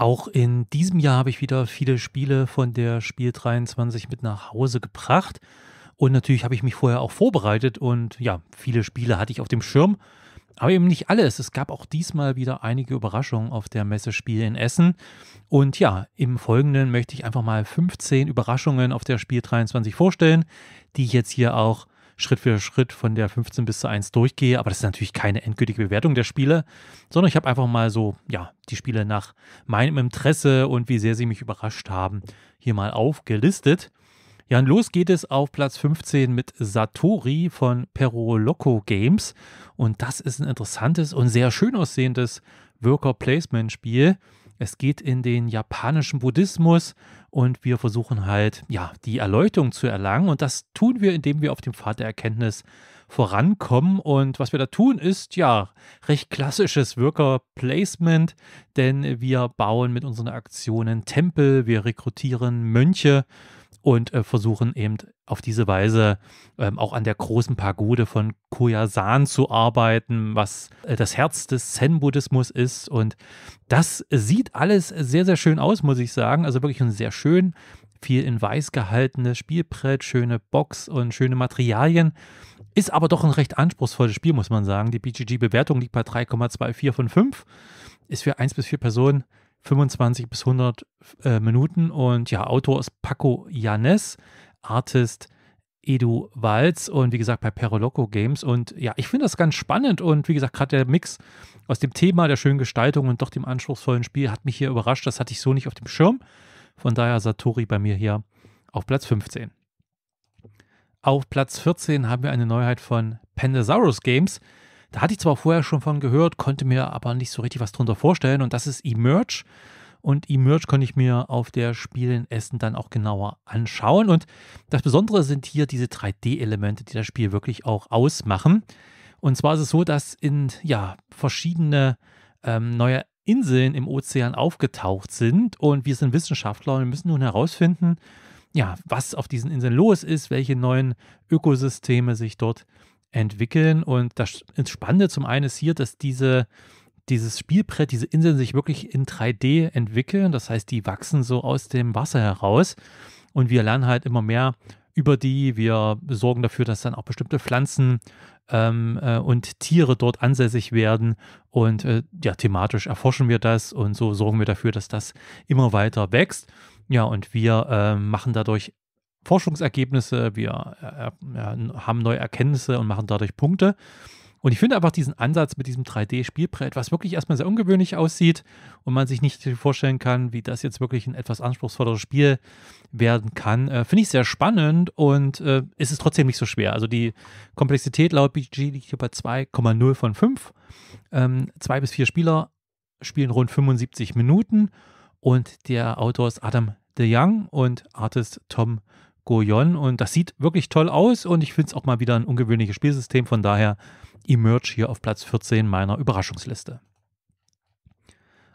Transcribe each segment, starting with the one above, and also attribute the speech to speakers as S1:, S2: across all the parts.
S1: Auch in diesem Jahr habe ich wieder viele Spiele von der Spiel 23 mit nach Hause gebracht. Und natürlich habe ich mich vorher auch vorbereitet und ja, viele Spiele hatte ich auf dem Schirm. Aber eben nicht alles. Es gab auch diesmal wieder einige Überraschungen auf der Messe Spiel in Essen. Und ja, im Folgenden möchte ich einfach mal 15 Überraschungen auf der Spiel 23 vorstellen, die ich jetzt hier auch Schritt für Schritt von der 15 bis zur 1 durchgehe. Aber das ist natürlich keine endgültige Bewertung der Spiele, sondern ich habe einfach mal so, ja, die Spiele nach meinem Interesse und wie sehr sie mich überrascht haben, hier mal aufgelistet. Ja, und los geht es auf Platz 15 mit Satori von Perro Loco Games. Und das ist ein interessantes und sehr schön aussehendes Worker-Placement-Spiel. Es geht in den japanischen Buddhismus und wir versuchen halt, ja, die Erleuchtung zu erlangen und das tun wir, indem wir auf dem Pfad der Erkenntnis vorankommen und was wir da tun ist, ja, recht klassisches Worker-Placement, denn wir bauen mit unseren Aktionen Tempel, wir rekrutieren Mönche und äh, versuchen eben auf diese Weise ähm, auch an der großen Pagode von Koyasan zu arbeiten, was äh, das Herz des Zen-Buddhismus ist. Und das sieht alles sehr, sehr schön aus, muss ich sagen. Also wirklich ein sehr schön, viel in weiß gehaltenes Spielbrett, schöne Box und schöne Materialien. Ist aber doch ein recht anspruchsvolles Spiel, muss man sagen. Die BGG-Bewertung liegt bei 3,24 von 5. Ist für 1 bis 4 Personen 25 bis 100 äh, Minuten. Und ja, Autor ist Paco Janes, Artist Edu Walz und wie gesagt bei Peroloco Games. Und ja, ich finde das ganz spannend und wie gesagt, gerade der Mix aus dem Thema der schönen Gestaltung und doch dem anspruchsvollen Spiel hat mich hier überrascht. Das hatte ich so nicht auf dem Schirm. Von daher Satori bei mir hier auf Platz 15. Auf Platz 14 haben wir eine Neuheit von Pandasaurus Games. Da hatte ich zwar vorher schon von gehört, konnte mir aber nicht so richtig was drunter vorstellen und das ist Emerge. Und Emerge konnte ich mir auf der Spiel in Essen dann auch genauer anschauen. Und das Besondere sind hier diese 3D-Elemente, die das Spiel wirklich auch ausmachen. Und zwar ist es so, dass in ja, verschiedene ähm, neue Inseln im Ozean aufgetaucht sind. Und wir sind Wissenschaftler und müssen nun herausfinden, ja, was auf diesen Inseln los ist, welche neuen Ökosysteme sich dort entwickeln. Und das Spannende zum einen ist hier, dass diese, dieses Spielbrett, diese Inseln sich wirklich in 3D entwickeln. Das heißt, die wachsen so aus dem Wasser heraus. Und wir lernen halt immer mehr über die. Wir sorgen dafür, dass dann auch bestimmte Pflanzen ähm, äh, und Tiere dort ansässig werden. Und äh, ja, thematisch erforschen wir das und so sorgen wir dafür, dass das immer weiter wächst. Ja, und wir äh, machen dadurch Forschungsergebnisse, wir äh, äh haben neue Erkenntnisse und machen dadurch Punkte. Und ich finde einfach diesen Ansatz mit diesem 3D-Spielbrett, was wirklich erstmal sehr ungewöhnlich aussieht und man sich nicht vorstellen kann, wie das jetzt wirklich ein etwas anspruchsvolleres Spiel werden kann, äh, finde ich sehr spannend und äh, ist es trotzdem nicht so schwer. Also die Komplexität laut BG liegt hier bei 2,0 von 5. Ähm, zwei bis vier Spieler spielen rund 75 Minuten und der Autor ist Adam DeYoung und Artist Tom Goyon und das sieht wirklich toll aus und ich finde es auch mal wieder ein ungewöhnliches Spielsystem. Von daher Emerge hier auf Platz 14 meiner Überraschungsliste.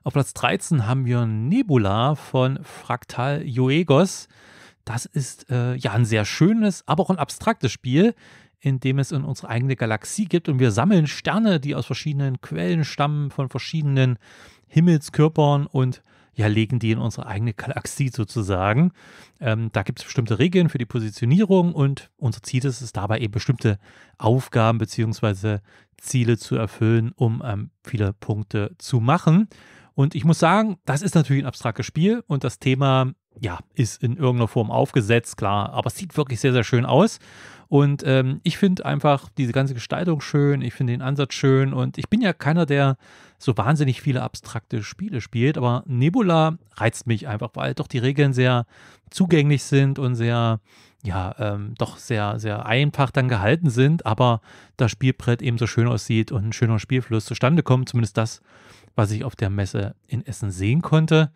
S1: Auf Platz 13 haben wir Nebula von Fractal Juegos. Das ist äh, ja ein sehr schönes, aber auch ein abstraktes Spiel, in dem es in unsere eigene Galaxie gibt und wir sammeln Sterne, die aus verschiedenen Quellen stammen, von verschiedenen Himmelskörpern und ja, legen die in unsere eigene Galaxie sozusagen. Ähm, da gibt es bestimmte Regeln für die Positionierung und unser Ziel ist es dabei eben bestimmte Aufgaben bzw. Ziele zu erfüllen, um ähm, viele Punkte zu machen. Und ich muss sagen, das ist natürlich ein abstraktes Spiel und das Thema ja, ist in irgendeiner Form aufgesetzt, klar, aber es sieht wirklich sehr, sehr schön aus. Und ähm, ich finde einfach diese ganze Gestaltung schön, ich finde den Ansatz schön und ich bin ja keiner, der so wahnsinnig viele abstrakte Spiele spielt, aber Nebula reizt mich einfach, weil doch die Regeln sehr zugänglich sind und sehr, ja, ähm, doch sehr, sehr einfach dann gehalten sind, aber das Spielbrett eben so schön aussieht und ein schöner Spielfluss zustande kommt, zumindest das, was ich auf der Messe in Essen sehen konnte.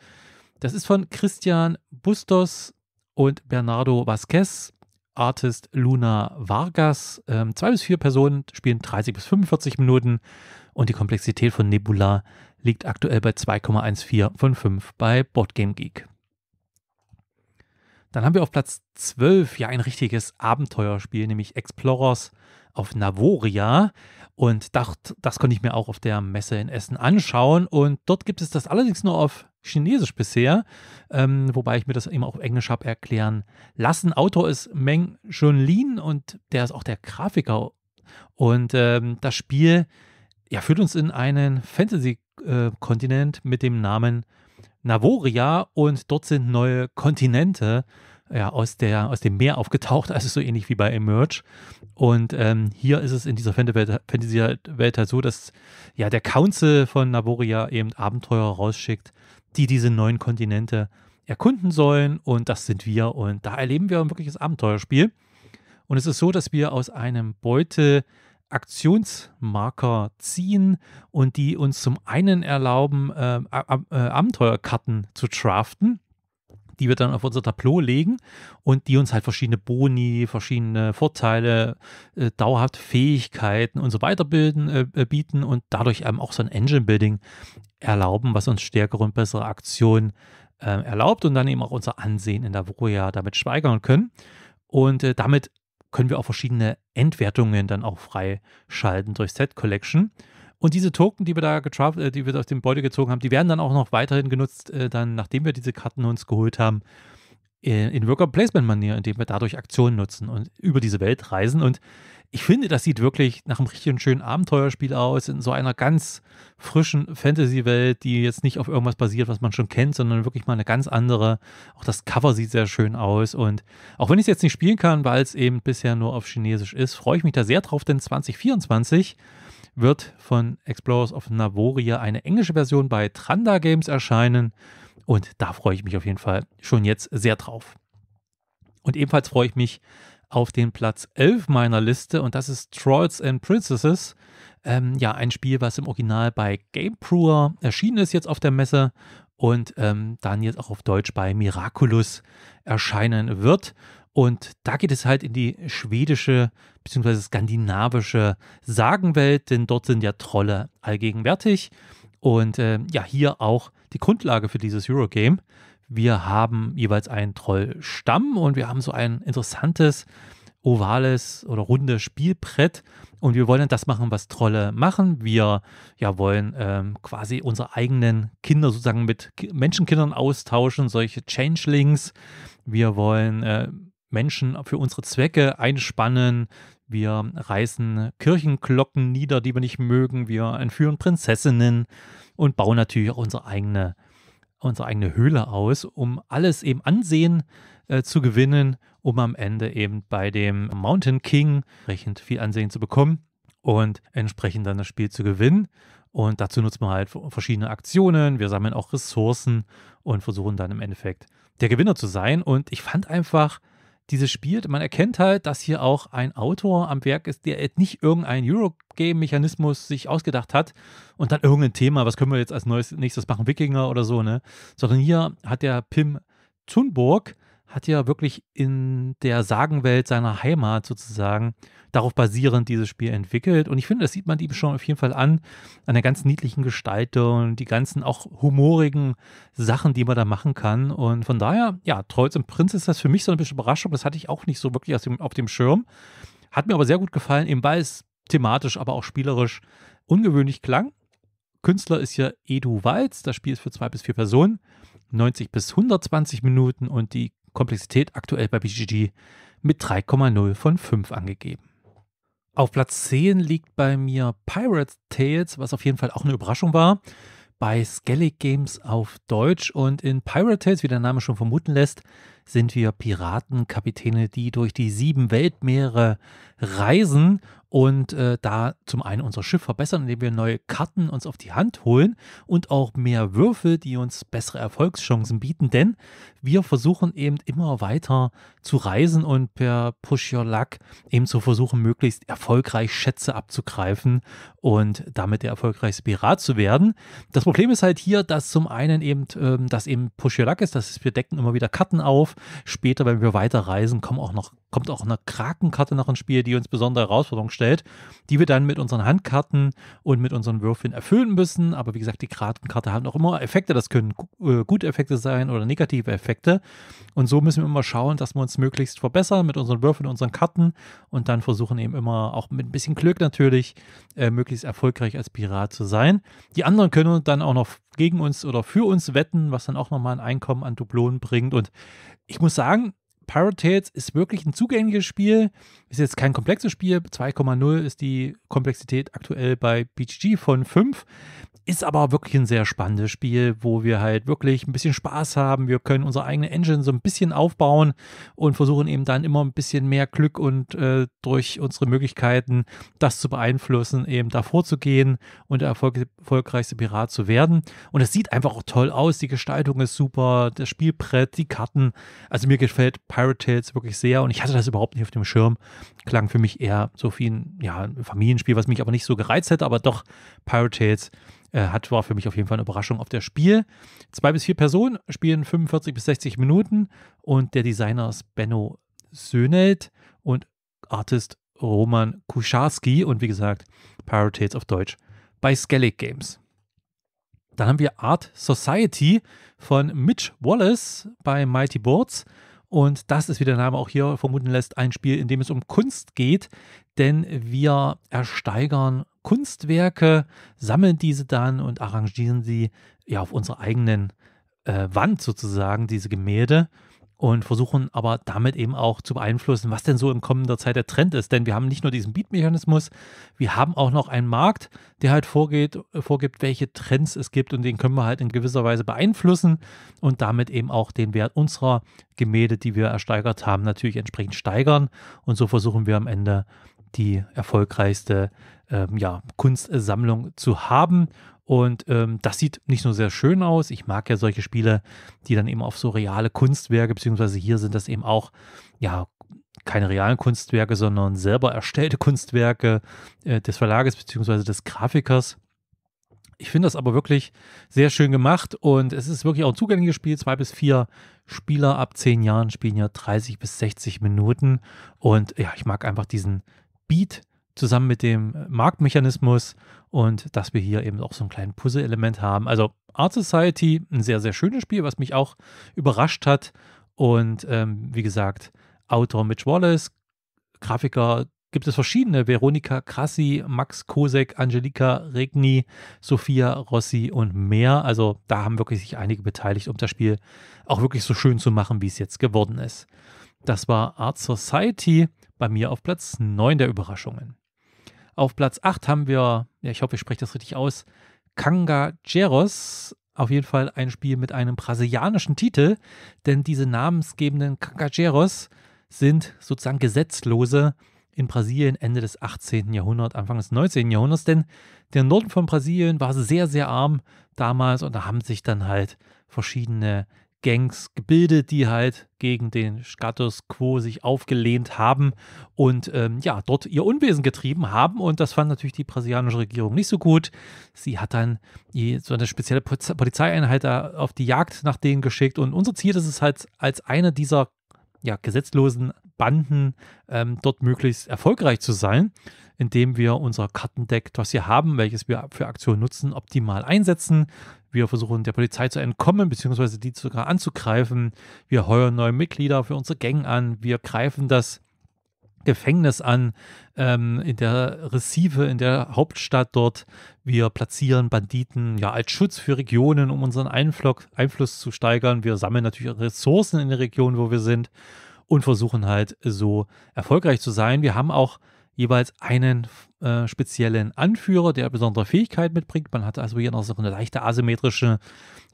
S1: Das ist von Christian Bustos und Bernardo Vasquez Artist Luna Vargas. Ähm, zwei bis vier Personen spielen 30 bis 45 Minuten und die Komplexität von Nebula liegt aktuell bei 2,14 von 5 bei Boardgame Geek. Dann haben wir auf Platz 12 ja ein richtiges Abenteuerspiel, nämlich Explorers auf Navoria. Und dachte, das konnte ich mir auch auf der Messe in Essen anschauen. Und dort gibt es das allerdings nur auf Chinesisch bisher, ähm, wobei ich mir das eben auf Englisch habe erklären lassen. Autor ist Meng Junlin und der ist auch der Grafiker. Und ähm, das Spiel ja, führt uns in einen Fantasy-Kontinent äh, mit dem Namen Navoria und dort sind neue Kontinente ja, aus, der, aus dem Meer aufgetaucht, also so ähnlich wie bei Emerge. Und ähm, hier ist es in dieser Fantasy-Welt halt so, dass ja der Council von Naboria eben Abenteurer rausschickt, die diese neuen Kontinente erkunden sollen. Und das sind wir. Und da erleben wir ein wirkliches Abenteuerspiel. Und es ist so, dass wir aus einem Beute Aktionsmarker ziehen und die uns zum einen erlauben, äh, äh, Abenteuerkarten zu draften die wir dann auf unser Tableau legen und die uns halt verschiedene Boni, verschiedene Vorteile, äh, dauerhaft Fähigkeiten und so weiter bilden, äh, äh, bieten und dadurch eben auch so ein Engine-Building erlauben, was uns stärkere und bessere Aktionen äh, erlaubt und dann eben auch unser Ansehen in der Voria damit steigern können. Und äh, damit können wir auch verschiedene Endwertungen dann auch freischalten durch Set Collection. Und diese Token, die wir da getraft, äh, die wir aus dem Beutel gezogen haben, die werden dann auch noch weiterhin genutzt, äh, dann nachdem wir diese Karten uns geholt haben, äh, in Worker Placement Manier, indem wir dadurch Aktionen nutzen und über diese Welt reisen. Und ich finde, das sieht wirklich nach einem richtig schönen Abenteuerspiel aus, in so einer ganz frischen Fantasy-Welt, die jetzt nicht auf irgendwas basiert, was man schon kennt, sondern wirklich mal eine ganz andere. Auch das Cover sieht sehr schön aus. Und auch wenn ich es jetzt nicht spielen kann, weil es eben bisher nur auf Chinesisch ist, freue ich mich da sehr drauf, denn 2024 wird von Explorers of Navoria eine englische Version bei Tranda Games erscheinen. Und da freue ich mich auf jeden Fall schon jetzt sehr drauf. Und ebenfalls freue ich mich auf den Platz 11 meiner Liste und das ist Trolls and Princesses. Ähm, ja, ein Spiel, was im Original bei Game Brewer erschienen ist jetzt auf der Messe und ähm, dann jetzt auch auf Deutsch bei Miraculous erscheinen wird. Und da geht es halt in die schwedische beziehungsweise skandinavische Sagenwelt, denn dort sind ja Trolle allgegenwärtig. Und äh, ja, hier auch die Grundlage für dieses Eurogame. Wir haben jeweils einen Trollstamm und wir haben so ein interessantes ovales oder rundes Spielbrett und wir wollen das machen, was Trolle machen. Wir ja, wollen ähm, quasi unsere eigenen Kinder sozusagen mit Menschenkindern austauschen, solche Changelings. Wir wollen äh, Menschen für unsere Zwecke einspannen. Wir reißen Kirchenglocken nieder, die wir nicht mögen. Wir entführen Prinzessinnen und bauen natürlich auch unsere eigene, unsere eigene Höhle aus, um alles eben Ansehen äh, zu gewinnen, um am Ende eben bei dem Mountain King entsprechend viel Ansehen zu bekommen und entsprechend dann das Spiel zu gewinnen. Und dazu nutzen wir halt verschiedene Aktionen, wir sammeln auch Ressourcen und versuchen dann im Endeffekt der Gewinner zu sein. Und ich fand einfach dieses Spiel. Man erkennt halt, dass hier auch ein Autor am Werk ist, der nicht irgendein Eurogame-Mechanismus sich ausgedacht hat und dann irgendein Thema, was können wir jetzt als neues, nächstes machen, Wikinger oder so, ne? Sondern hier hat der Pim Zunburg hat ja wirklich in der Sagenwelt seiner Heimat sozusagen darauf basierend dieses Spiel entwickelt. Und ich finde, das sieht man ihm schon auf jeden Fall an, an der ganz niedlichen Gestaltung, die ganzen auch humorigen Sachen, die man da machen kann. Und von daher, ja, Trolls und Prinz ist das für mich so ein bisschen Überraschung. Das hatte ich auch nicht so wirklich auf dem, auf dem Schirm. Hat mir aber sehr gut gefallen, eben weil es thematisch, aber auch spielerisch ungewöhnlich klang. Künstler ist ja Edu Walz. Das Spiel ist für zwei bis vier Personen, 90 bis 120 Minuten und die Komplexität aktuell bei BGG mit 3,0 von 5 angegeben. Auf Platz 10 liegt bei mir Pirate Tales, was auf jeden Fall auch eine Überraschung war. Bei Skellig Games auf Deutsch und in Pirate Tales, wie der Name schon vermuten lässt, sind wir Piratenkapitäne, die durch die sieben Weltmeere reisen und äh, da zum einen unser Schiff verbessern, indem wir neue Karten uns auf die Hand holen und auch mehr Würfel, die uns bessere Erfolgschancen bieten, denn wir versuchen eben immer weiter zu reisen und per Push Your Luck eben zu versuchen, möglichst erfolgreich Schätze abzugreifen und damit der erfolgreichste Pirat zu werden. Das Problem ist halt hier, dass zum einen eben, ähm, dass eben Push Your Luck ist, dass wir decken immer wieder Karten auf. Später, wenn wir weiter reisen, kommen auch noch, kommt auch eine Krakenkarte noch ins Spiel, die uns besondere Herausforderungen darstellt, die wir dann mit unseren Handkarten und mit unseren Würfeln erfüllen müssen. Aber wie gesagt, die Kartenkarte haben auch immer Effekte. Das können äh, gute Effekte sein oder negative Effekte. Und so müssen wir immer schauen, dass wir uns möglichst verbessern mit unseren Würfeln, unseren Karten und dann versuchen eben immer auch mit ein bisschen Glück natürlich äh, möglichst erfolgreich als Pirat zu sein. Die anderen können dann auch noch gegen uns oder für uns wetten, was dann auch nochmal ein Einkommen an Dublonen bringt. Und ich muss sagen, Pirate Tales ist wirklich ein zugängliches Spiel. Ist jetzt kein komplexes Spiel. 2,0 ist die Komplexität aktuell bei BGG von 5. Ist aber wirklich ein sehr spannendes Spiel, wo wir halt wirklich ein bisschen Spaß haben. Wir können unsere eigene Engine so ein bisschen aufbauen und versuchen eben dann immer ein bisschen mehr Glück und äh, durch unsere Möglichkeiten, das zu beeinflussen, eben davor zu gehen und der erfolg erfolgreichste Pirat zu werden. Und es sieht einfach auch toll aus. Die Gestaltung ist super, das Spielbrett, die Karten. Also mir gefällt Pirate Tales wirklich sehr und ich hatte das überhaupt nicht auf dem Schirm. Klang für mich eher so viel, ja, ein Familienspiel, was mich aber nicht so gereizt hätte, aber doch Pirate Tales äh, hat, war für mich auf jeden Fall eine Überraschung auf der Spiel. Zwei bis vier Personen spielen 45 bis 60 Minuten und der Designer ist Benno Sönelt und Artist Roman Kuscharski und wie gesagt, Pirates auf Deutsch bei Skellig Games. Dann haben wir Art Society von Mitch Wallace bei Mighty Boards. Und das ist, wie der Name auch hier vermuten lässt, ein Spiel, in dem es um Kunst geht, denn wir ersteigern Kunstwerke, sammeln diese dann und arrangieren sie ja auf unserer eigenen äh, Wand sozusagen, diese Gemälde und versuchen aber damit eben auch zu beeinflussen, was denn so in kommender Zeit der Trend ist. Denn wir haben nicht nur diesen Beat-Mechanismus, wir haben auch noch einen Markt, der halt vorgeht, vorgibt, welche Trends es gibt und den können wir halt in gewisser Weise beeinflussen und damit eben auch den Wert unserer Gemälde, die wir ersteigert haben, natürlich entsprechend steigern. Und so versuchen wir am Ende die erfolgreichste ähm, ja, Kunstsammlung zu haben. Und ähm, das sieht nicht nur sehr schön aus. Ich mag ja solche Spiele, die dann eben auf so reale Kunstwerke, beziehungsweise hier sind das eben auch, ja, keine realen Kunstwerke, sondern selber erstellte Kunstwerke äh, des Verlages, beziehungsweise des Grafikers. Ich finde das aber wirklich sehr schön gemacht und es ist wirklich auch ein zugängliches Spiel. Zwei bis vier Spieler ab zehn Jahren spielen ja 30 bis 60 Minuten und ja, ich mag einfach diesen Beat, zusammen mit dem äh, Marktmechanismus und dass wir hier eben auch so ein kleines Puzzle-Element haben. Also Art Society, ein sehr, sehr schönes Spiel, was mich auch überrascht hat. Und ähm, wie gesagt, Autor Mitch Wallace, Grafiker gibt es verschiedene. Veronika Krassi, Max Kosek, Angelika Regni, Sophia Rossi und mehr. Also da haben wirklich sich einige beteiligt, um das Spiel auch wirklich so schön zu machen, wie es jetzt geworden ist. Das war Art Society bei mir auf Platz 9 der Überraschungen. Auf Platz 8 haben wir, ja, ich hoffe, ich spreche das richtig aus, Kanga Jeros. Auf jeden Fall ein Spiel mit einem brasilianischen Titel, denn diese namensgebenden Kangajeros sind sozusagen Gesetzlose in Brasilien Ende des 18. Jahrhunderts, Anfang des 19. Jahrhunderts, denn der Norden von Brasilien war sehr, sehr arm damals und da haben sich dann halt verschiedene Gangs gebildet, die halt gegen den Status quo sich aufgelehnt haben und ähm, ja, dort ihr Unwesen getrieben haben. Und das fand natürlich die brasilianische Regierung nicht so gut. Sie hat dann so eine spezielle Polizeieinheit da auf die Jagd nach denen geschickt. Und unser Ziel ist es halt, als eine dieser ja, gesetzlosen Banden ähm, dort möglichst erfolgreich zu sein indem wir unser Kartendeck, das wir haben, welches wir für Aktionen nutzen, optimal einsetzen. Wir versuchen der Polizei zu entkommen, beziehungsweise die sogar anzugreifen. Wir heuern neue Mitglieder für unsere Gang an. Wir greifen das Gefängnis an ähm, in der Recife, in der Hauptstadt dort. Wir platzieren Banditen ja als Schutz für Regionen, um unseren Einflug, Einfluss zu steigern. Wir sammeln natürlich Ressourcen in der Region, wo wir sind und versuchen halt so erfolgreich zu sein. Wir haben auch jeweils einen äh, speziellen Anführer, der besondere Fähigkeiten mitbringt. Man hat also hier noch so eine leichte asymmetrische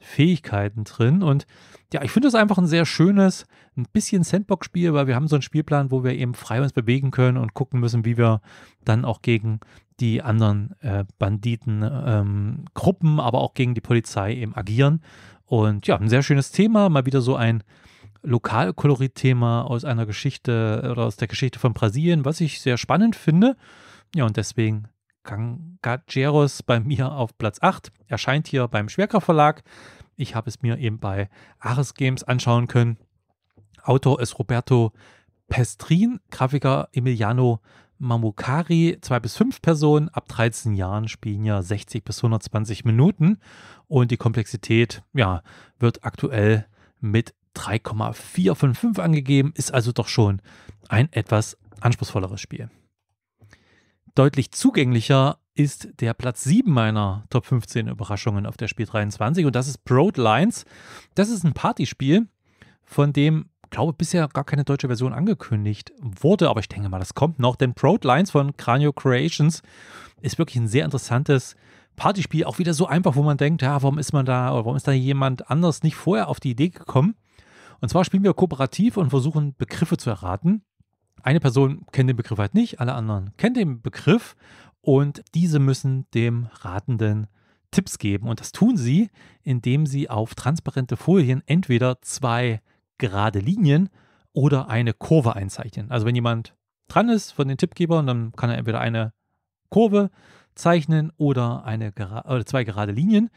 S1: Fähigkeiten drin. Und ja, ich finde das einfach ein sehr schönes, ein bisschen Sandbox-Spiel, weil wir haben so einen Spielplan, wo wir eben frei uns bewegen können und gucken müssen, wie wir dann auch gegen die anderen äh, Banditengruppen, ähm, aber auch gegen die Polizei eben agieren. Und ja, ein sehr schönes Thema, mal wieder so ein Lokalkolorit-Thema aus einer Geschichte äh, oder aus der Geschichte von Brasilien, was ich sehr spannend finde. Ja, und deswegen Gangajeros bei mir auf Platz 8. Erscheint hier beim Schwerkraftverlag. Ich habe es mir eben bei Ares Games anschauen können. Autor ist Roberto Pestrin, Grafiker Emiliano Mamukari, 2 bis 5 Personen, ab 13 Jahren spielen ja 60 bis 120 Minuten und die Komplexität ja, wird aktuell mit 3,4 von 5 angegeben, ist also doch schon ein etwas anspruchsvolleres Spiel. Deutlich zugänglicher ist der Platz 7 meiner Top 15 Überraschungen auf der Spiel 23 und das ist Broad Lines. Das ist ein Partyspiel, von dem, glaube ich, bisher gar keine deutsche Version angekündigt wurde, aber ich denke mal, das kommt noch, denn Broad Lines von Cranio Creations ist wirklich ein sehr interessantes Partyspiel, auch wieder so einfach, wo man denkt, ja, warum ist man da oder warum ist da jemand anders nicht vorher auf die Idee gekommen? Und zwar spielen wir kooperativ und versuchen Begriffe zu erraten. Eine Person kennt den Begriff halt nicht, alle anderen kennen den Begriff und diese müssen dem Ratenden Tipps geben. Und das tun sie, indem sie auf transparente Folien entweder zwei gerade Linien oder eine Kurve einzeichnen. Also wenn jemand dran ist von den Tippgebern, dann kann er entweder eine Kurve zeichnen oder, eine, oder zwei gerade Linien.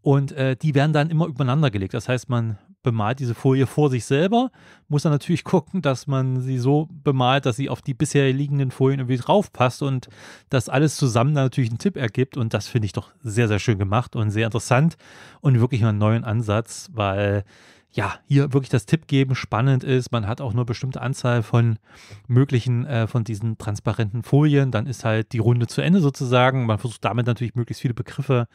S1: Und äh, die werden dann immer übereinander gelegt. Das heißt, man bemalt diese Folie vor sich selber, muss dann natürlich gucken, dass man sie so bemalt, dass sie auf die bisher liegenden Folien irgendwie draufpasst und das alles zusammen dann natürlich einen Tipp ergibt. Und das finde ich doch sehr, sehr schön gemacht und sehr interessant und wirklich einen neuen Ansatz, weil ja, hier wirklich das Tipp geben spannend ist. Man hat auch nur bestimmte Anzahl von möglichen, äh, von diesen transparenten Folien. Dann ist halt die Runde zu Ende sozusagen. Man versucht damit natürlich möglichst viele Begriffe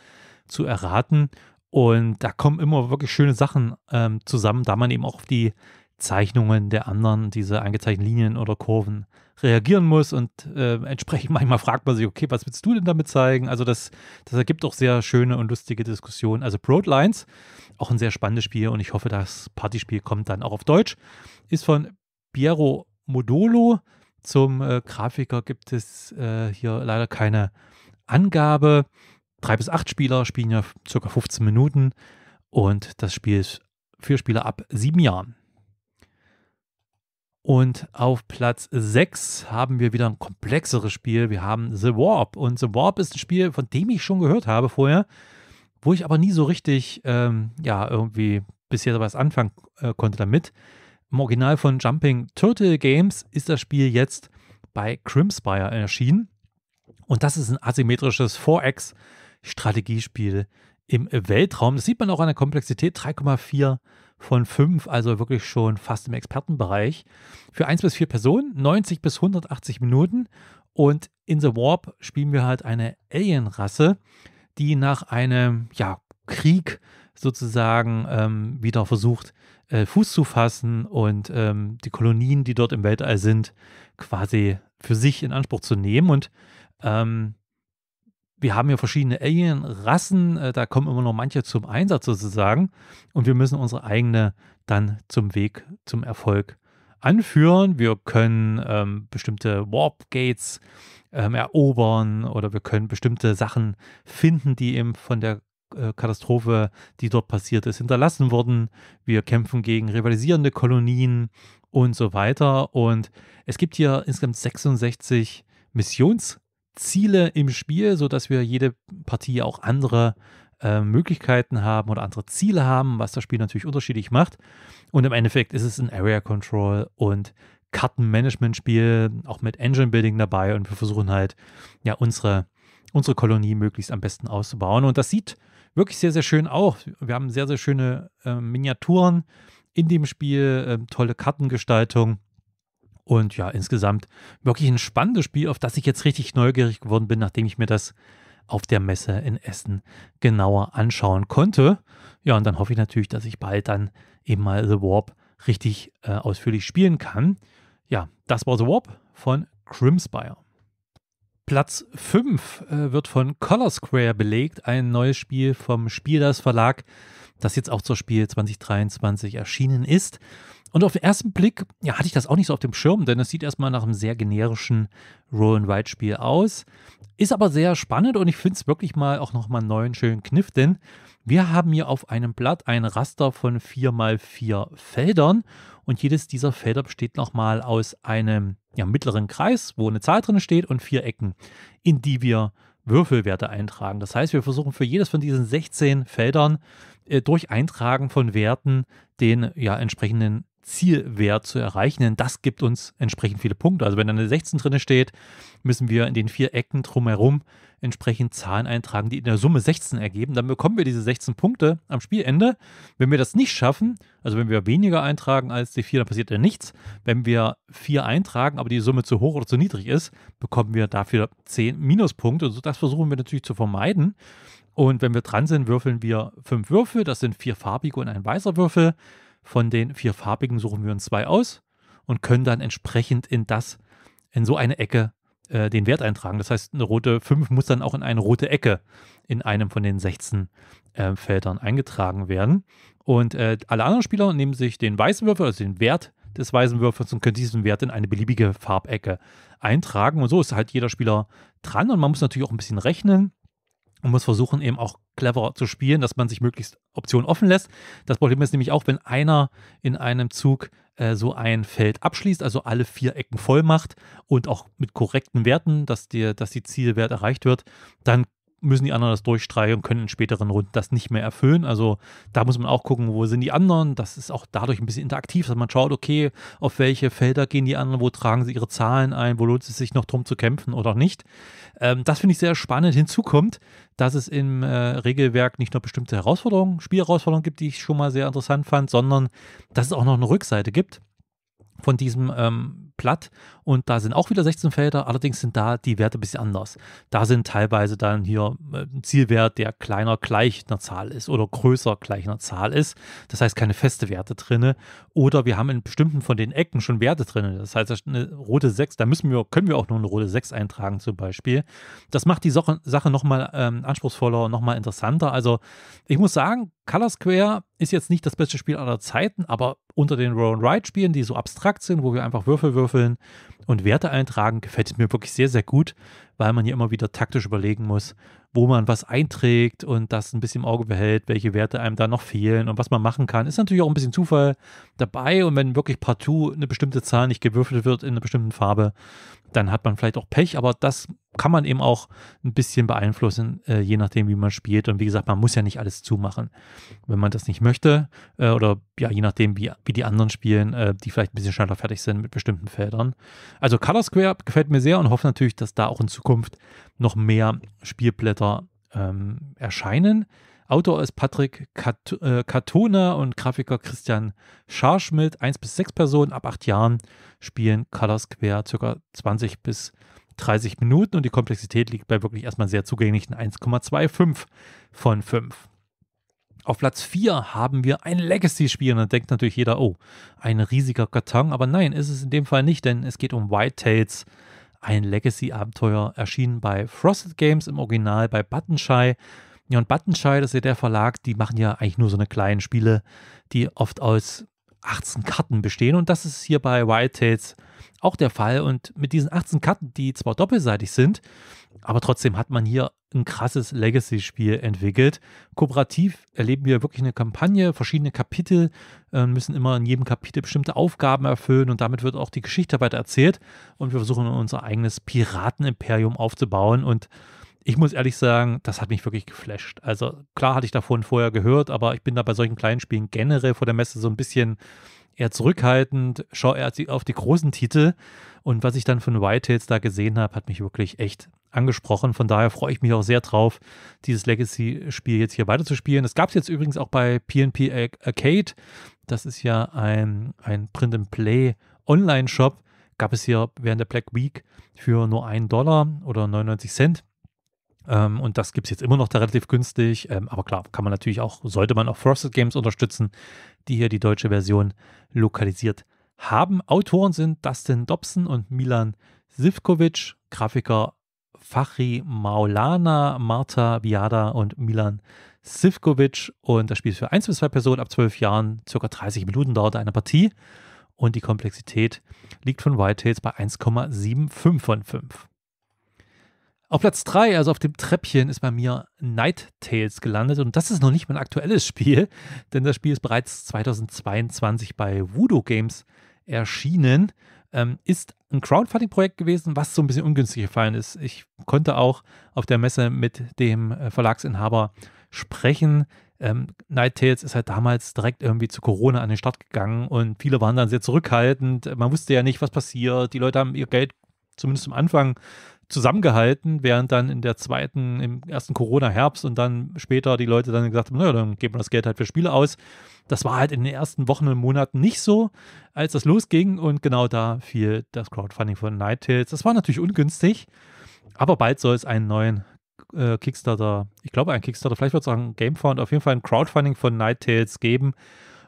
S1: zu erraten. Und da kommen immer wirklich schöne Sachen ähm, zusammen, da man eben auch auf die Zeichnungen der anderen, diese eingezeichneten Linien oder Kurven reagieren muss. Und äh, entsprechend manchmal fragt man sich, okay, was willst du denn damit zeigen? Also das, das ergibt auch sehr schöne und lustige Diskussionen. Also Broadlines, auch ein sehr spannendes Spiel und ich hoffe, das Partyspiel kommt dann auch auf Deutsch. Ist von Piero Modolo. Zum äh, Grafiker gibt es äh, hier leider keine Angabe. Drei bis acht Spieler spielen ja circa 15 Minuten und das Spiel ist für Spieler ab sieben Jahren. Und auf Platz 6 haben wir wieder ein komplexeres Spiel. Wir haben The Warp. Und The Warp ist ein Spiel, von dem ich schon gehört habe vorher, wo ich aber nie so richtig, ähm, ja, irgendwie bisher was anfangen äh, konnte damit. Im Original von Jumping Turtle Games ist das Spiel jetzt bei Crimspire erschienen. Und das ist ein asymmetrisches 4X Strategiespiel im Weltraum. Das sieht man auch an der Komplexität 3,4 von 5, also wirklich schon fast im Expertenbereich. Für 1 bis 4 Personen, 90 bis 180 Minuten. Und in The Warp spielen wir halt eine Alien-Rasse, die nach einem ja, Krieg sozusagen ähm, wieder versucht, äh, Fuß zu fassen und ähm, die Kolonien, die dort im Weltall sind, quasi für sich in Anspruch zu nehmen. Und ähm, wir haben ja verschiedene Alien-Rassen, äh, da kommen immer noch manche zum Einsatz sozusagen. Und wir müssen unsere eigene dann zum Weg, zum Erfolg anführen. Wir können ähm, bestimmte Warp-Gates ähm, erobern oder wir können bestimmte Sachen finden, die eben von der äh, Katastrophe, die dort passiert ist, hinterlassen wurden. Wir kämpfen gegen rivalisierende Kolonien und so weiter. Und es gibt hier insgesamt 66 Missions- Ziele im Spiel, sodass wir jede Partie auch andere äh, Möglichkeiten haben oder andere Ziele haben, was das Spiel natürlich unterschiedlich macht. Und im Endeffekt ist es ein Area Control und Kartenmanagement-Spiel, auch mit Engine Building dabei. Und wir versuchen halt, ja, unsere, unsere Kolonie möglichst am besten auszubauen. Und das sieht wirklich sehr, sehr schön aus. Wir haben sehr, sehr schöne äh, Miniaturen in dem Spiel, äh, tolle Kartengestaltung. Und ja, insgesamt wirklich ein spannendes Spiel, auf das ich jetzt richtig neugierig geworden bin, nachdem ich mir das auf der Messe in Essen genauer anschauen konnte. Ja, und dann hoffe ich natürlich, dass ich bald dann eben mal The Warp richtig äh, ausführlich spielen kann. Ja, das war The Warp von Crimspire. Platz 5 äh, wird von Color Square belegt, ein neues Spiel vom Spielers Verlag, das jetzt auch zur Spiel 2023 erschienen ist. Und auf den ersten Blick ja, hatte ich das auch nicht so auf dem Schirm, denn es sieht erstmal nach einem sehr generischen Roll-and-Ride-Spiel aus. Ist aber sehr spannend und ich finde es wirklich mal auch nochmal einen neuen schönen Kniff, denn wir haben hier auf einem Blatt ein Raster von 4x4 Feldern und jedes dieser Felder besteht nochmal aus einem ja, mittleren Kreis, wo eine Zahl drin steht und vier Ecken, in die wir Würfelwerte eintragen. Das heißt, wir versuchen für jedes von diesen 16 Feldern äh, durch Eintragen von Werten den ja, entsprechenden Zielwert zu erreichen, denn das gibt uns entsprechend viele Punkte. Also wenn da eine 16 drin steht, müssen wir in den vier Ecken drumherum entsprechend Zahlen eintragen, die in der Summe 16 ergeben. Dann bekommen wir diese 16 Punkte am Spielende. Wenn wir das nicht schaffen, also wenn wir weniger eintragen als die 4, dann passiert ja nichts. Wenn wir 4 eintragen, aber die Summe zu hoch oder zu niedrig ist, bekommen wir dafür 10 Minuspunkte. Also das versuchen wir natürlich zu vermeiden. Und wenn wir dran sind, würfeln wir fünf Würfel. Das sind vier farbige und ein weißer Würfel. Von den vier farbigen suchen wir uns zwei aus und können dann entsprechend in das, in so eine Ecke äh, den Wert eintragen. Das heißt, eine rote 5 muss dann auch in eine rote Ecke in einem von den 16 äh, Feldern eingetragen werden. Und äh, alle anderen Spieler nehmen sich den weißen Würfel, also den Wert des weißen Würfels und können diesen Wert in eine beliebige Farbecke eintragen. Und so ist halt jeder Spieler dran und man muss natürlich auch ein bisschen rechnen. Man muss versuchen, eben auch clever zu spielen, dass man sich möglichst Optionen offen lässt. Das Problem ist nämlich auch, wenn einer in einem Zug äh, so ein Feld abschließt, also alle vier Ecken voll macht und auch mit korrekten Werten, dass, dir, dass die Zielwert erreicht wird, dann müssen die anderen das durchstreichen und können in späteren Runden das nicht mehr erfüllen. Also da muss man auch gucken, wo sind die anderen. Das ist auch dadurch ein bisschen interaktiv, dass man schaut, okay, auf welche Felder gehen die anderen, wo tragen sie ihre Zahlen ein, wo lohnt es sich noch drum zu kämpfen oder nicht. Ähm, das finde ich sehr spannend. Hinzu kommt, dass es im äh, Regelwerk nicht nur bestimmte Herausforderungen, Spielherausforderungen gibt, die ich schon mal sehr interessant fand, sondern dass es auch noch eine Rückseite gibt von diesem ähm, platt und da sind auch wieder 16 Felder, allerdings sind da die Werte ein bisschen anders. Da sind teilweise dann hier äh, ein Zielwert, der kleiner gleich einer Zahl ist oder größer gleich einer Zahl ist. Das heißt keine feste Werte drin. oder wir haben in bestimmten von den Ecken schon Werte drin. Das heißt eine rote 6, da müssen wir können wir auch nur eine rote 6 eintragen zum Beispiel. Das macht die Sache, Sache nochmal ähm, anspruchsvoller und nochmal interessanter. Also ich muss sagen, Color Square ist jetzt nicht das beste Spiel aller Zeiten, aber unter den Roll-and-Ride-Spielen, die so abstrakt sind, wo wir einfach Würfel würfeln und Werte eintragen, gefällt es mir wirklich sehr, sehr gut, weil man hier immer wieder taktisch überlegen muss, wo man was einträgt und das ein bisschen im Auge behält, welche Werte einem da noch fehlen und was man machen kann. Ist natürlich auch ein bisschen Zufall dabei und wenn wirklich partout eine bestimmte Zahl nicht gewürfelt wird in einer bestimmten Farbe, dann hat man vielleicht auch Pech, aber das kann man eben auch ein bisschen beeinflussen, äh, je nachdem, wie man spielt. Und wie gesagt, man muss ja nicht alles zumachen. Wenn man das nicht möchte, äh, oder ja, je nachdem, wie, wie die anderen spielen, äh, die vielleicht ein bisschen schneller fertig sind mit bestimmten Feldern. Also Color Square gefällt mir sehr und hoffe natürlich, dass da auch in Zukunft noch mehr Spielblätter ähm, erscheinen. Autor ist Patrick Kat äh, Katona und Grafiker Christian Scharschmidt. Eins bis sechs Personen ab acht Jahren spielen Color Square ca. 20 bis 30 Minuten und die Komplexität liegt bei wirklich erstmal sehr zugänglichen 1,25 von 5. Auf Platz 4 haben wir ein Legacy-Spiel und dann denkt natürlich jeder, oh, ein riesiger Karton, aber nein, ist es in dem Fall nicht, denn es geht um White Tales ein Legacy-Abenteuer, erschienen bei Frosted Games im Original, bei Buttonshy. Ja, und Buttonshy, das ist ja der Verlag, die machen ja eigentlich nur so eine kleinen Spiele, die oft aus 18 Karten bestehen. Und das ist hier bei Wild Tales auch der Fall. Und mit diesen 18 Karten, die zwar doppelseitig sind, aber trotzdem hat man hier ein krasses Legacy-Spiel entwickelt. Kooperativ erleben wir wirklich eine Kampagne, verschiedene Kapitel äh, müssen immer in jedem Kapitel bestimmte Aufgaben erfüllen und damit wird auch die Geschichte weiter erzählt und wir versuchen unser eigenes Piratenimperium aufzubauen und ich muss ehrlich sagen, das hat mich wirklich geflasht. Also klar hatte ich davon vorher gehört, aber ich bin da bei solchen kleinen Spielen generell vor der Messe so ein bisschen eher zurückhaltend, schaue eher auf die großen Titel. Und was ich dann von Whitetails da gesehen habe, hat mich wirklich echt angesprochen. Von daher freue ich mich auch sehr drauf, dieses Legacy-Spiel jetzt hier weiterzuspielen. Das gab es jetzt übrigens auch bei PNP Arcade. Das ist ja ein, ein Print-and-Play-Online-Shop. Gab es hier während der Black Week für nur einen Dollar oder 99 Cent. Ähm, und das gibt es jetzt immer noch da relativ günstig. Ähm, aber klar, kann man natürlich auch, sollte man auch Frosted Games unterstützen, die hier die deutsche Version lokalisiert haben. Autoren sind Dustin Dobson und Milan Sivkovic, Grafiker Fachri Maulana, Marta Biada und Milan Sivkovic. Und das Spiel ist für 1 bis 2 Personen ab 12 Jahren, circa 30 Minuten dauert eine Partie. Und die Komplexität liegt von Whitetails bei 1,75 von 5. Auf Platz 3, also auf dem Treppchen, ist bei mir Night Tales gelandet. Und das ist noch nicht mein aktuelles Spiel, denn das Spiel ist bereits 2022 bei Voodoo Games erschienen. Ähm, ist ein Crowdfunding-Projekt gewesen, was so ein bisschen ungünstig gefallen ist. Ich konnte auch auf der Messe mit dem äh, Verlagsinhaber sprechen. Ähm, Night Tales ist halt damals direkt irgendwie zu Corona an den Start gegangen und viele waren dann sehr zurückhaltend. Man wusste ja nicht, was passiert. Die Leute haben ihr Geld zumindest am Anfang zusammengehalten, während dann in der zweiten, im ersten Corona-Herbst und dann später die Leute dann gesagt haben, naja, dann geben wir das Geld halt für Spiele aus. Das war halt in den ersten Wochen und Monaten nicht so, als das losging. Und genau da fiel das Crowdfunding von Night Tales. Das war natürlich ungünstig, aber bald soll es einen neuen äh, Kickstarter, ich glaube, einen Kickstarter, vielleicht wird es auch ein Gamefound, auf jeden Fall ein Crowdfunding von Night Tales geben.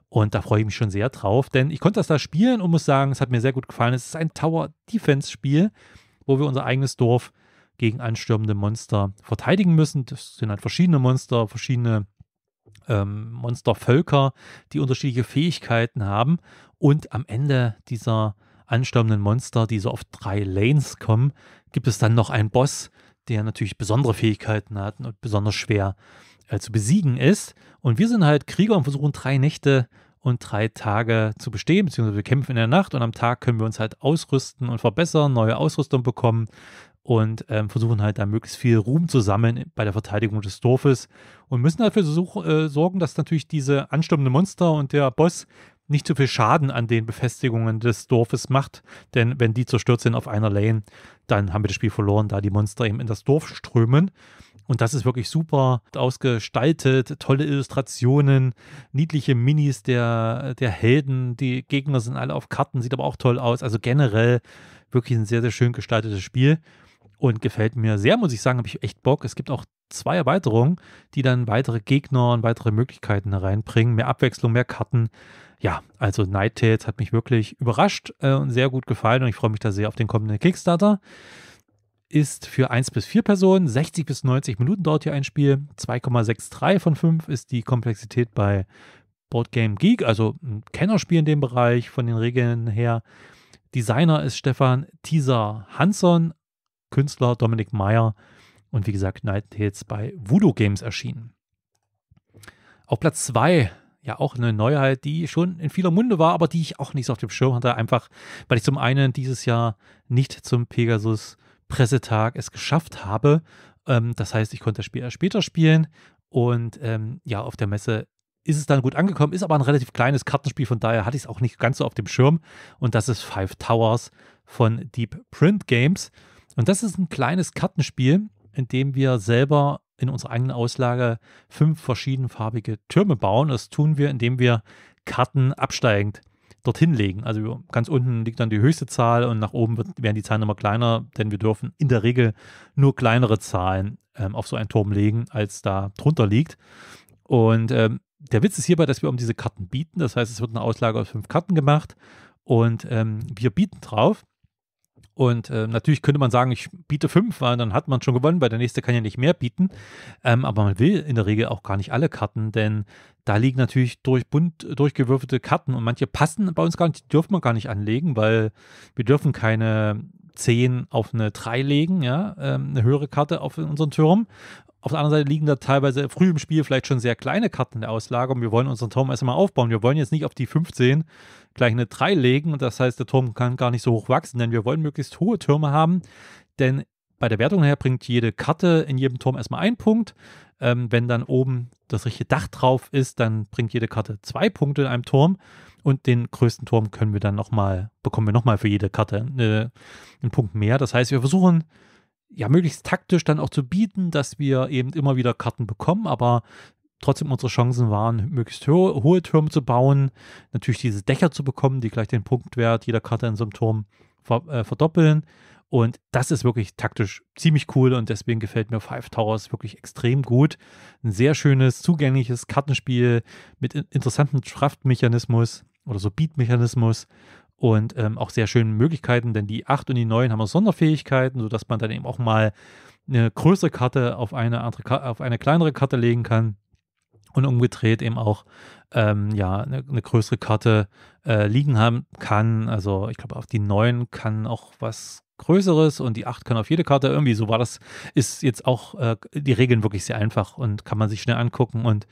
S1: Und da freue ich mich schon sehr drauf, denn ich konnte das da spielen und muss sagen, es hat mir sehr gut gefallen. Es ist ein Tower-Defense-Spiel, wo wir unser eigenes Dorf gegen anstürmende Monster verteidigen müssen. Das sind halt verschiedene Monster, verschiedene ähm, Monstervölker, die unterschiedliche Fähigkeiten haben und am Ende dieser anstammenden Monster, die so auf drei Lanes kommen, gibt es dann noch einen Boss, der natürlich besondere Fähigkeiten hat und besonders schwer äh, zu besiegen ist. Und wir sind halt Krieger und versuchen drei Nächte und drei Tage zu bestehen, beziehungsweise wir kämpfen in der Nacht und am Tag können wir uns halt ausrüsten und verbessern, neue Ausrüstung bekommen und ähm, versuchen halt da möglichst viel Ruhm zu sammeln bei der Verteidigung des Dorfes und müssen dafür such, äh, sorgen, dass natürlich diese anstürmende Monster und der Boss nicht zu viel Schaden an den Befestigungen des Dorfes macht, denn wenn die zerstört sind auf einer Lane, dann haben wir das Spiel verloren, da die Monster eben in das Dorf strömen. Und das ist wirklich super ausgestaltet, tolle Illustrationen, niedliche Minis der, der Helden, die Gegner sind alle auf Karten, sieht aber auch toll aus. Also generell wirklich ein sehr, sehr schön gestaltetes Spiel und gefällt mir sehr, muss ich sagen, habe ich echt Bock. Es gibt auch zwei Erweiterungen, die dann weitere Gegner und weitere Möglichkeiten hereinbringen, mehr Abwechslung, mehr Karten. Ja, also Night Tales hat mich wirklich überrascht äh, und sehr gut gefallen und ich freue mich da sehr auf den kommenden Kickstarter. Ist für 1 bis 4 Personen, 60 bis 90 Minuten dauert hier ein Spiel, 2,63 von 5 ist die Komplexität bei Board Game Geek, also ein Kennerspiel in dem Bereich von den Regeln her. Designer ist Stefan Teaser Hansson, Künstler Dominik Meyer und wie gesagt Night Tales bei Voodoo Games erschienen. Auf Platz 2, ja auch eine Neuheit, die schon in vieler Munde war, aber die ich auch nicht so auf dem Schirm hatte, einfach weil ich zum einen dieses Jahr nicht zum Pegasus Pressetag es geschafft habe. Ähm, das heißt, ich konnte das Spiel erst später spielen und ähm, ja, auf der Messe ist es dann gut angekommen, ist aber ein relativ kleines Kartenspiel, von daher hatte ich es auch nicht ganz so auf dem Schirm. Und das ist Five Towers von Deep Print Games. Und das ist ein kleines Kartenspiel, in dem wir selber in unserer eigenen Auslage fünf verschiedenfarbige Türme bauen. Das tun wir, indem wir Karten absteigend dorthin legen. Also ganz unten liegt dann die höchste Zahl und nach oben wird, werden die Zahlen immer kleiner, denn wir dürfen in der Regel nur kleinere Zahlen ähm, auf so einen Turm legen, als da drunter liegt. Und ähm, der Witz ist hierbei, dass wir um diese Karten bieten. Das heißt, es wird eine Auslage aus fünf Karten gemacht und ähm, wir bieten drauf. Und äh, natürlich könnte man sagen, ich biete fünf, weil dann hat man schon gewonnen, weil der nächste kann ja nicht mehr bieten. Ähm, aber man will in der Regel auch gar nicht alle Karten, denn da liegen natürlich durch bunt durchgewürfelte Karten und manche passen bei uns gar nicht, die dürfen wir gar nicht anlegen, weil wir dürfen keine 10 auf eine 3 legen, ja, ähm, eine höhere Karte auf unseren Turm. Auf der anderen Seite liegen da teilweise früh im Spiel vielleicht schon sehr kleine Karten in der Auslage und wir wollen unseren Turm erstmal aufbauen. Wir wollen jetzt nicht auf die 15 gleich eine 3 legen und das heißt, der Turm kann gar nicht so hoch wachsen, denn wir wollen möglichst hohe Türme haben, denn bei der Wertung her bringt jede Karte in jedem Turm erstmal einen Punkt. Ähm, wenn dann oben das richtige Dach drauf ist, dann bringt jede Karte zwei Punkte in einem Turm. Und den größten Turm können wir dann nochmal, bekommen wir nochmal für jede Karte eine, äh, einen Punkt mehr. Das heißt, wir versuchen ja möglichst taktisch dann auch zu bieten, dass wir eben immer wieder Karten bekommen, aber trotzdem unsere Chancen waren, möglichst ho hohe Türme zu bauen, natürlich diese Dächer zu bekommen, die gleich den Punktwert jeder Karte in so einem Turm ver äh, verdoppeln. Und das ist wirklich taktisch ziemlich cool und deswegen gefällt mir Five Towers wirklich extrem gut. Ein sehr schönes, zugängliches Kartenspiel mit interessantem interessanten oder so Beat-Mechanismus und ähm, auch sehr schöne Möglichkeiten, denn die 8 und die 9 haben auch Sonderfähigkeiten, sodass man dann eben auch mal eine größere Karte auf eine, andere, auf eine kleinere Karte legen kann und umgedreht eben auch ähm, ja, eine, eine, größere Karte äh, liegen haben kann. Also ich glaube, auf die 9 kann auch was Größeres und die 8 kann auf jede Karte irgendwie. So war das, ist jetzt auch äh, die Regeln wirklich sehr einfach und kann man sich schnell angucken. Und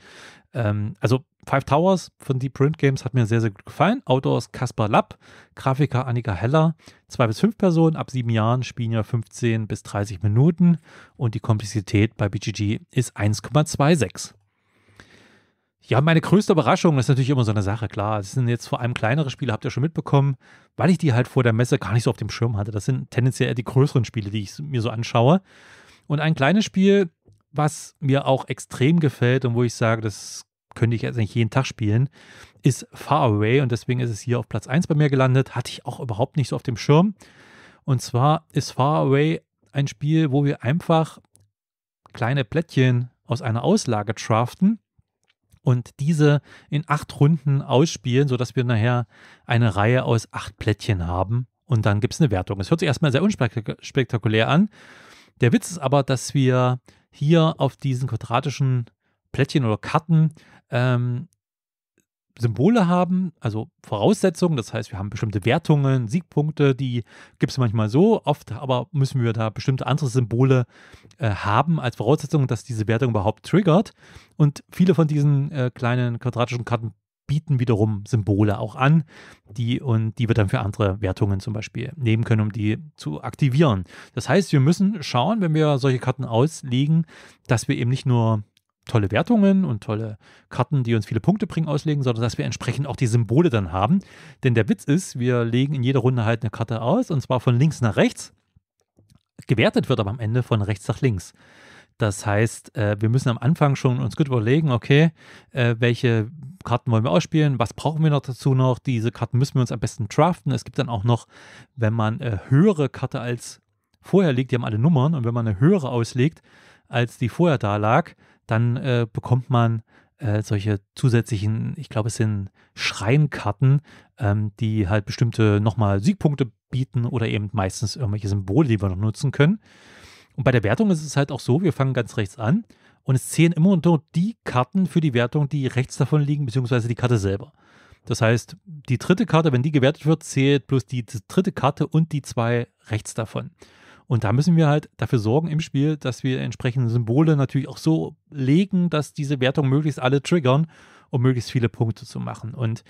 S1: ähm, also Five Towers von Deep Print Games hat mir sehr, sehr gut gefallen. Autors Kaspar Lapp, Grafiker Annika Heller. Zwei bis fünf Personen ab sieben Jahren spielen ja 15 bis 30 Minuten und die Komplexität bei BGG ist 1,26. Ja, meine größte Überraschung ist natürlich immer so eine Sache, klar. Es sind jetzt vor allem kleinere Spiele, habt ihr schon mitbekommen, weil ich die halt vor der Messe gar nicht so auf dem Schirm hatte. Das sind tendenziell eher die größeren Spiele, die ich mir so anschaue. Und ein kleines Spiel, was mir auch extrem gefällt und wo ich sage, das könnte ich jetzt nicht jeden Tag spielen, ist Far Away und deswegen ist es hier auf Platz 1 bei mir gelandet. Hatte ich auch überhaupt nicht so auf dem Schirm. Und zwar ist Far Away ein Spiel, wo wir einfach kleine Plättchen aus einer Auslage draften und diese in acht Runden ausspielen, sodass wir nachher eine Reihe aus acht Plättchen haben und dann gibt es eine Wertung. Es hört sich erstmal sehr unspektakulär an. Der Witz ist aber, dass wir hier auf diesen quadratischen Plättchen oder Karten ähm, Symbole haben, also Voraussetzungen, das heißt, wir haben bestimmte Wertungen, Siegpunkte, die gibt es manchmal so, oft aber müssen wir da bestimmte andere Symbole äh, haben als Voraussetzung, dass diese Wertung überhaupt triggert. Und viele von diesen äh, kleinen quadratischen Karten bieten wiederum Symbole auch an, die und die wir dann für andere Wertungen zum Beispiel nehmen können, um die zu aktivieren. Das heißt, wir müssen schauen, wenn wir solche Karten auslegen, dass wir eben nicht nur tolle Wertungen und tolle Karten, die uns viele Punkte bringen, auslegen, sondern dass wir entsprechend auch die Symbole dann haben. Denn der Witz ist, wir legen in jeder Runde halt eine Karte aus und zwar von links nach rechts. Gewertet wird aber am Ende von rechts nach links. Das heißt, äh, wir müssen am Anfang schon uns gut überlegen, okay, äh, welche Karten wollen wir ausspielen, was brauchen wir noch dazu noch, diese Karten müssen wir uns am besten draften. Es gibt dann auch noch, wenn man höhere Karte als vorher legt, die haben alle Nummern und wenn man eine höhere auslegt, als die vorher da lag, dann äh, bekommt man äh, solche zusätzlichen, ich glaube, es sind Schreinkarten, ähm, die halt bestimmte nochmal Siegpunkte bieten oder eben meistens irgendwelche Symbole, die wir noch nutzen können. Und bei der Wertung ist es halt auch so, wir fangen ganz rechts an und es zählen immer nur die Karten für die Wertung, die rechts davon liegen, beziehungsweise die Karte selber. Das heißt, die dritte Karte, wenn die gewertet wird, zählt bloß die dritte Karte und die zwei rechts davon. Und da müssen wir halt dafür sorgen im Spiel, dass wir entsprechende Symbole natürlich auch so legen, dass diese Wertung möglichst alle triggern, um möglichst viele Punkte zu machen. Und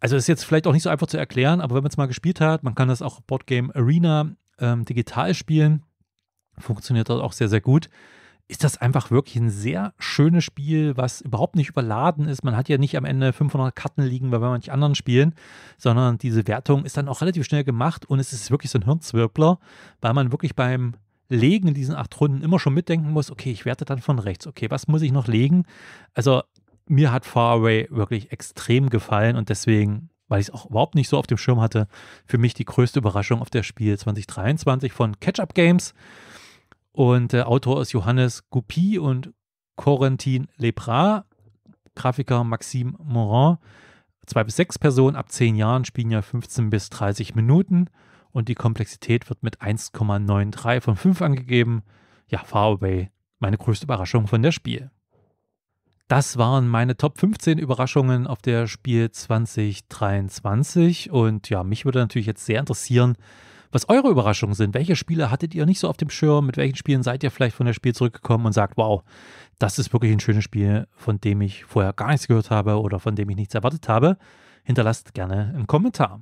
S1: also ist jetzt vielleicht auch nicht so einfach zu erklären, aber wenn man es mal gespielt hat, man kann das auch Boardgame Arena ähm, digital spielen. Funktioniert dort auch sehr, sehr gut ist das einfach wirklich ein sehr schönes Spiel, was überhaupt nicht überladen ist. Man hat ja nicht am Ende 500 Karten liegen, weil wir manch anderen spielen, sondern diese Wertung ist dann auch relativ schnell gemacht und es ist wirklich so ein Hirnzwirbler, weil man wirklich beim Legen in diesen acht Runden immer schon mitdenken muss, okay, ich werte dann von rechts, okay, was muss ich noch legen? Also mir hat Faraway wirklich extrem gefallen und deswegen, weil ich es auch überhaupt nicht so auf dem Schirm hatte, für mich die größte Überraschung auf der Spiel 2023 von Catch-Up Games. Und der äh, Autor ist Johannes Goupy und Corentin Lepra, Grafiker Maxime Morin. Zwei bis sechs Personen ab zehn Jahren spielen ja 15 bis 30 Minuten und die Komplexität wird mit 1,93 von 5 angegeben. Ja, Far Away, meine größte Überraschung von der Spiel. Das waren meine Top 15 Überraschungen auf der Spiel 2023 und ja, mich würde natürlich jetzt sehr interessieren, was eure Überraschungen sind. Welche Spiele hattet ihr nicht so auf dem Schirm? Mit welchen Spielen seid ihr vielleicht von der Spiel zurückgekommen und sagt, wow, das ist wirklich ein schönes Spiel, von dem ich vorher gar nichts gehört habe oder von dem ich nichts erwartet habe? Hinterlasst gerne einen Kommentar.